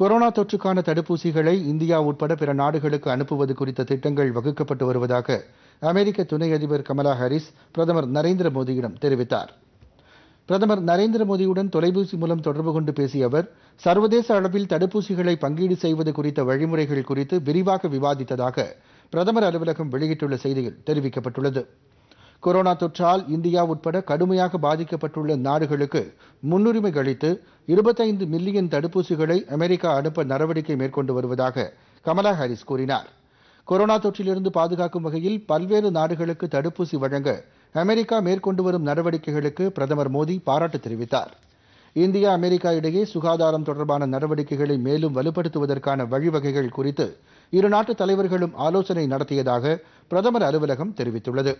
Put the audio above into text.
corona தொற்றுக்கான தடுப்பூசிகளை India உட்பட பிற நாடுகளுக்கு அனுப்புவது குறித்த திட்டங்கள் வகுக்கப்பட்டு வருவதாக அமெரிக்க துணை அதிபர் கமலா ஹாரிஸ் பிரதமர் நரேந்திர மோடியிடம் தெரிவித்தார் பிரதமர் நரேந்திர மோடியுடன் தொலைபேசி மூலம் தொடர்பு கொண்டு பேசிய அவர் சர்வதேச அளவில் தடுப்பூசிகளை பங்கீடு செய்வது குறித்த வழிமுறைகள் குறித்து விரிவாக விவாதித்ததாக பிரதமர் அலுவலகம் வெளியிட்டுள்ள செய்தியில் தெரிவிக்கப்பட்டுள்ளது கொரோனா தொற்றால் இந்தியா உட்பட கடுமையாக பாதிக்கப்பட்டுள்ள நாடுகளுக்கு முன்னுரிமை அளித்து இருபத்தைந்து மில்லியன் தடுப்பூசிகளை அமெரிக்கா அனுப்ப நடவடிக்கை மேற்கொண்டு வருவதாக கமலா ஹாரிஸ் கூறினார் கொரோனா தொற்றிலிருந்து பாதுகாக்கும் வகையில் பல்வேறு நாடுகளுக்கு தடுப்பூசி வழங்க அமெரிக்கா மேற்கொண்டு வரும் நடவடிக்கைகளுக்கு பிரதமர் மோடி பாராட்டு தெரிவித்தார் இந்தியா அமெரிக்கா இடையே சுகாதாரம் தொடர்பான நடவடிக்கைகளை மேலும் வலுப்படுத்துவதற்கான வழிவகைகள் குறித்து இரு நாட்டு தலைவர்களும் ஆலோசனை நடத்தியதாக பிரதமர் அலுவலகம் தெரிவித்துள்ளது